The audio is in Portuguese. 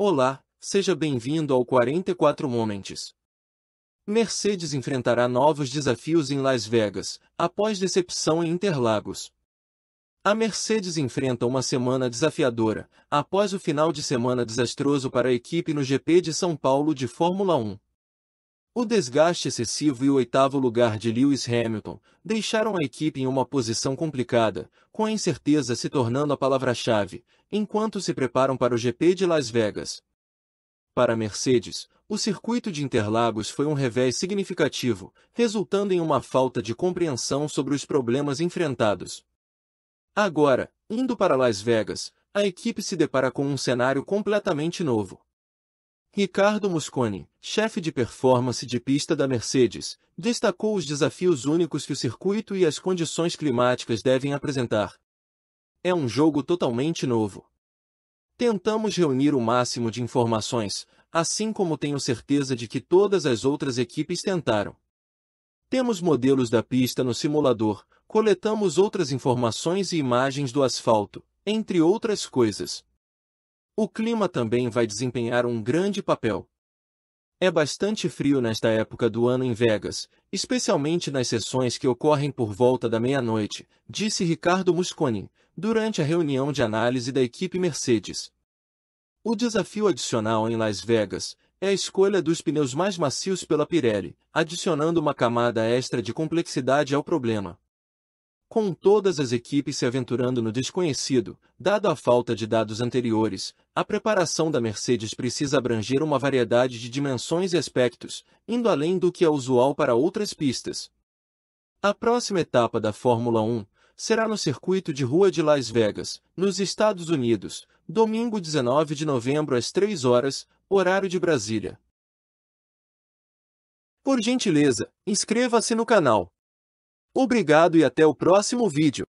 Olá, seja bem-vindo ao 44 Moments. Mercedes enfrentará novos desafios em Las Vegas, após decepção em Interlagos. A Mercedes enfrenta uma semana desafiadora, após o final de semana desastroso para a equipe no GP de São Paulo de Fórmula 1. O desgaste excessivo e o oitavo lugar de Lewis Hamilton deixaram a equipe em uma posição complicada, com a incerteza se tornando a palavra-chave, enquanto se preparam para o GP de Las Vegas. Para Mercedes, o circuito de Interlagos foi um revés significativo, resultando em uma falta de compreensão sobre os problemas enfrentados. Agora, indo para Las Vegas, a equipe se depara com um cenário completamente novo. Ricardo Mosconi, chefe de performance de pista da Mercedes, destacou os desafios únicos que o circuito e as condições climáticas devem apresentar. É um jogo totalmente novo. Tentamos reunir o máximo de informações, assim como tenho certeza de que todas as outras equipes tentaram. Temos modelos da pista no simulador, coletamos outras informações e imagens do asfalto, entre outras coisas. O clima também vai desempenhar um grande papel. É bastante frio nesta época do ano em Vegas, especialmente nas sessões que ocorrem por volta da meia-noite, disse Ricardo Musconi, durante a reunião de análise da equipe Mercedes. O desafio adicional em Las Vegas é a escolha dos pneus mais macios pela Pirelli, adicionando uma camada extra de complexidade ao problema com todas as equipes se aventurando no desconhecido, dado a falta de dados anteriores, a preparação da Mercedes precisa abranger uma variedade de dimensões e aspectos, indo além do que é usual para outras pistas. A próxima etapa da Fórmula 1 será no circuito de rua de Las Vegas, nos Estados Unidos, domingo 19 de novembro às 3 horas, horário de Brasília. Por gentileza, inscreva-se no canal Obrigado e até o próximo vídeo.